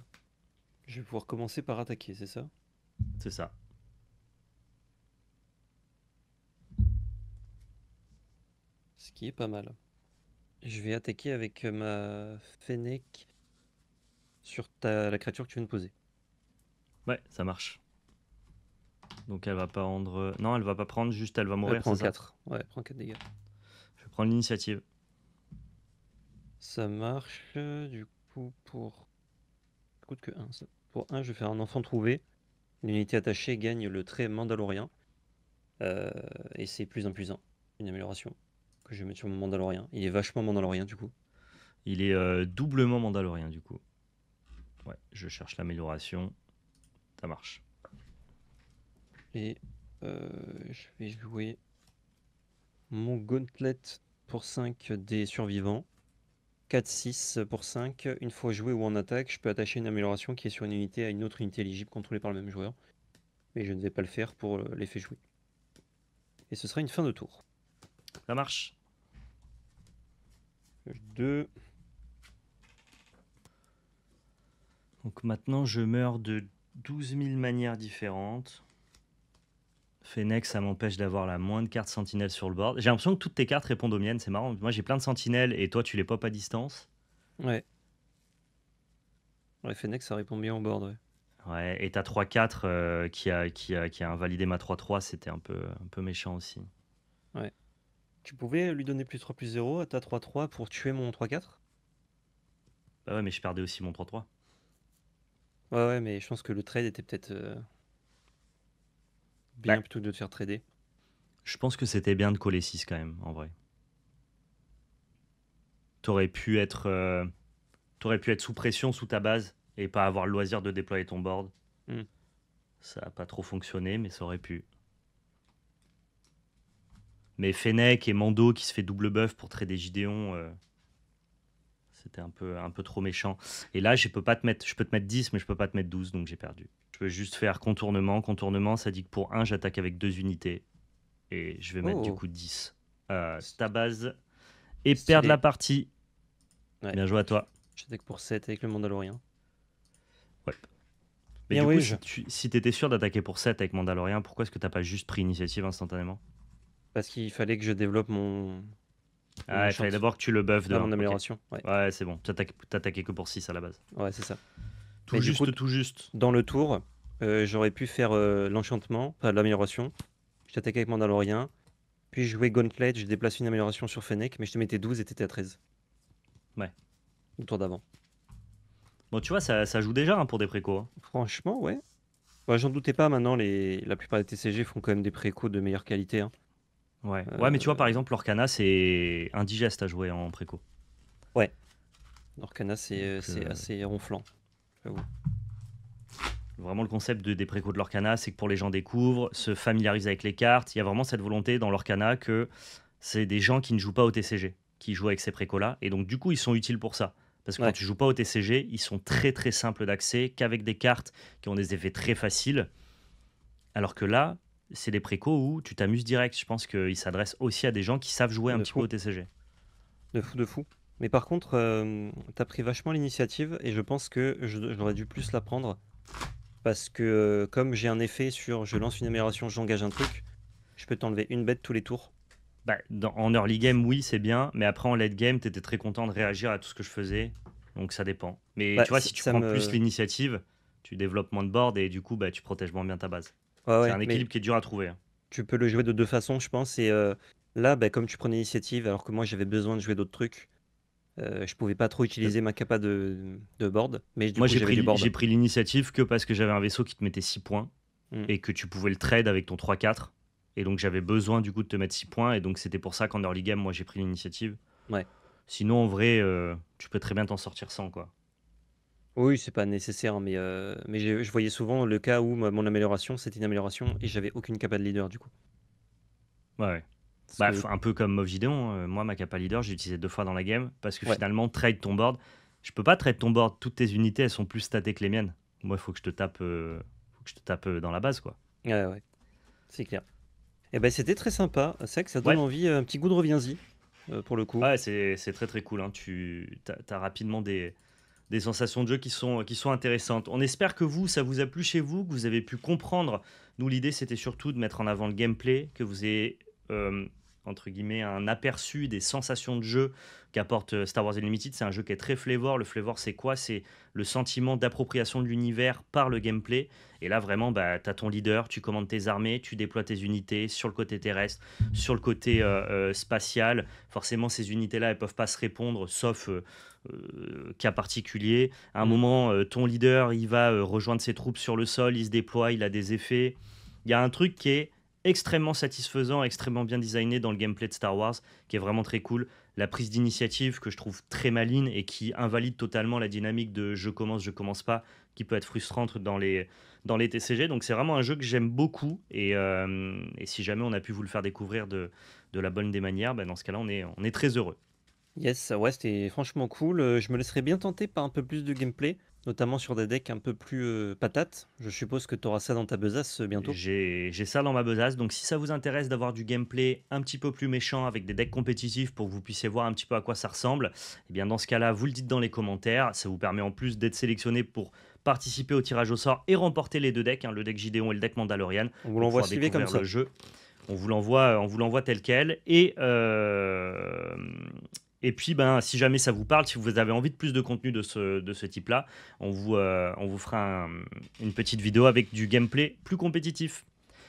Je vais pouvoir commencer par attaquer, c'est ça C'est ça. qui est pas mal. Je vais attaquer avec euh, ma Fennec sur ta, la créature que tu viens de poser. Ouais, ça marche. Donc elle va pas rendre. Non, elle va pas prendre, juste elle va mourir. Elle prend 4. ouais, elle dégâts. Je prendre l'initiative. Ça marche, du coup, pour. coûte que 1. Pour 1, je vais faire un enfant trouvé. L'unité attachée gagne le trait mandalorien. Euh, et c'est plus en plus Une amélioration que je vais mettre sur mon Mandalorien. Il est vachement Mandalorien du coup. Il est euh, doublement Mandalorien du coup. Ouais, je cherche l'amélioration. Ça marche. Et euh, je vais jouer mon gauntlet pour 5 des survivants. 4-6 pour 5. Une fois joué ou en attaque, je peux attacher une amélioration qui est sur une unité à une autre unité éligible contrôlée par le même joueur. Mais je ne vais pas le faire pour euh, l'effet joué. Et ce sera une fin de tour. Ça marche. 2. Donc maintenant, je meurs de 12 000 manières différentes. Fennec, ça m'empêche d'avoir la moindre carte sentinelle sur le board. J'ai l'impression que toutes tes cartes répondent aux miennes, c'est marrant. Moi, j'ai plein de sentinelles et toi, tu les pop à distance. Ouais. Ouais, Fennec, ça répond bien au board, ouais. Ouais, et ta 3-4 euh, qui, a, qui, a, qui a invalidé ma 3-3, c'était un peu, un peu méchant aussi. Ouais. Tu pouvais lui donner plus 3 plus 0 à ta 3-3 pour tuer mon 3-4 Bah ouais, mais je perdais aussi mon 3-3. Ouais, ouais, mais je pense que le trade était peut-être euh, bien bah. plutôt que de te faire trader. Je pense que c'était bien de coller 6 quand même, en vrai. T'aurais pu être. Euh, pu être sous pression, sous ta base, et pas avoir le loisir de déployer ton board. Hmm. Ça n'a pas trop fonctionné, mais ça aurait pu. Mais Fennec et Mando qui se fait double buff pour traiter Gideon, euh, c'était un peu, un peu trop méchant. Et là, je peux, pas te mettre, je peux te mettre 10, mais je peux pas te mettre 12, donc j'ai perdu. Je peux juste faire contournement. Contournement, ça dit que pour 1, j'attaque avec 2 unités. Et je vais mettre du oh. coup 10. Euh, ta base. Et perdre la partie. Bien joué à toi. j'attaque pour 7 avec le Mandalorien. Ouais. Mais si tu sûr d'attaquer pour 7 avec Mandalorien, pourquoi est-ce que t'as pas juste pris initiative instantanément parce qu'il fallait que je développe mon. Ah, il fallait d'abord que tu le buffes de. Mon Ouais, c'est bon. T'attaquais que pour 6 à la base. Ouais, c'est ça. Tout juste, tout juste. Dans le tour, euh, j'aurais pu faire euh, l'enchantement, enfin l'amélioration. Je t'attaquais avec Mandalorian. Puis je jouais Gauntlet, je déplace une amélioration sur Fennec, mais je te mettais 12 et t'étais à 13. Ouais. Au tour d'avant. Bon, tu vois, ça, joue déjà hein, pour des préco. Hein. Franchement, ouais. Bah, j'en doutais pas maintenant, les... la plupart des TCG font quand même des précos de meilleure qualité. Hein. Ouais, euh, ouais mais tu vois, par exemple, l'Orcana, c'est indigeste à jouer en préco. Ouais. L'Orcana, c'est euh, euh, assez ronflant. Vraiment, le concept de, des préco de l'Orcana, c'est que pour les gens découvrent, se familiarisent avec les cartes. Il y a vraiment cette volonté dans l'Orcana que c'est des gens qui ne jouent pas au TCG, qui jouent avec ces préco là Et donc, du coup, ils sont utiles pour ça. Parce que quand tu joues pas au TCG, ils sont très très simples d'accès, qu'avec des cartes qui ont des effets très faciles. Alors que là, c'est des précos où tu t'amuses direct. Je pense qu'ils s'adresse aussi à des gens qui savent jouer un petit peu au TCG. De fou, de fou. Mais par contre, euh, t'as pris vachement l'initiative et je pense que j'aurais dû plus la prendre parce que euh, comme j'ai un effet sur je lance une amélioration, j'engage un truc, je peux t'enlever une bête tous les tours. Bah, en early game, oui, c'est bien, mais après en late game, t'étais très content de réagir à tout ce que je faisais, donc ça dépend. Mais bah, tu vois, si tu prends plus l'initiative, tu développes moins de board et du coup, bah, tu protèges moins bien ta base c'est un équilibre qui est dur à trouver. Hein. Tu peux le jouer de deux façons, je pense. Et euh, là, bah, comme tu prenais l'initiative, alors que moi j'avais besoin de jouer d'autres trucs, je euh, je pouvais pas trop utiliser ma capa de, board. Mais moi j'ai pris, j'ai pris l'initiative que parce que j'avais un vaisseau qui te mettait 6 points mm. et que tu pouvais le trade avec ton 3-4. Et donc j'avais besoin du coup de te mettre 6 points. Et donc c'était pour ça qu'en early game, moi j'ai pris l'initiative. Sinon, en vrai, euh, tu peux très bien t'en sortir sans quoi. Oui, c'est pas nécessaire, mais, mais je, voyais souvent le cas où mon amélioration, c'était une amélioration et j'avais aucune capa de leader du coup. Ouais, bah, un peu comme Moff moi, ma capa leader, j'ai utilisé deux fois dans la game parce que finalement, trade ton board. Je peux pas trade ton board, toutes tes unités, elles sont plus statées que les miennes. Moi, il faut que je te tape, que je te tape dans la base, quoi. ouais, ouais, c'est clair. Et eh ben c'était très sympa. C'est vrai que ça donne envie, un petit goût de reviens-y pour le coup. ouais c'est très très cool. Hein. Tu as, rapidement des, des sensations de jeu qui sont, qui sont intéressantes. On espère que vous, ça vous a plu chez vous, que vous avez pu comprendre. Nous, l'idée, c'était surtout de mettre en avant le gameplay, que vous ayez, euh, entre guillemets, un aperçu des sensations de jeu qu'apporte euh, Star Wars Unlimited. C'est un jeu qui est très flavor. Le flavor, c'est quoi C'est le sentiment d'appropriation de l'univers par le gameplay. Et là, vraiment, bah, tu as ton leader, tu commandes tes armées, tu déploies tes unités sur le côté terrestre, sur le côté euh, spatial. Forcément, ces unités-là, elles peuvent pas se répondre, sauf... Euh, cas particulier. À un mm. moment, euh, ton leader, il va euh, rejoindre ses troupes sur le sol, il se déploie, il a des effets. Il y a un truc qui est extrêmement satisfaisant, extrêmement bien designé dans le gameplay de Star Wars, qui est vraiment très cool. La prise d'initiative que je trouve très maligne et qui invalide totalement la dynamique de je commence, je commence pas, qui peut être frustrante dans les, dans les TCG. Donc c'est vraiment un jeu que j'aime beaucoup et, si jamais on a pu vous le faire découvrir de, la bonne des manières, ben, dans ce cas-là on est, on est très heureux. Yes, ouais, c'était franchement cool. Euh, je me laisserais bien tenter par un peu plus de gameplay, notamment sur des decks un peu plus euh, patates. Je suppose que tu auras ça dans ta besace euh, bientôt. J'ai ça dans ma besace, donc si ça vous intéresse d'avoir du gameplay un petit peu plus méchant avec des decks compétitifs pour que vous puissiez voir un petit peu à quoi ça ressemble, eh bien dans ce cas-là, vous le dites dans les commentaires. Ça vous permet en plus d'être sélectionné pour participer au tirage au sort et remporter les deux decks, hein, le deck Gideon et le deck Mandalorian. On vous l'envoie comme ça. Le jeu. On vous l'envoie tel quel. Et, et puis, ben, si jamais ça vous parle, si vous avez envie de plus de contenu de ce, de ce type-là, on, vous, euh, on vous fera une petite vidéo avec du gameplay plus compétitif.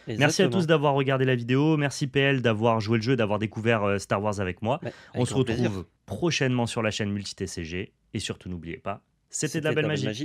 Merci à tous d'avoir regardé la vidéo. Merci PL d'avoir joué le jeu, d'avoir découvert euh, Star Wars avec moi. on se retrouve prochainement sur la chaîne Multi TCG. Et surtout, n'oubliez pas, c'était de la belle, magie.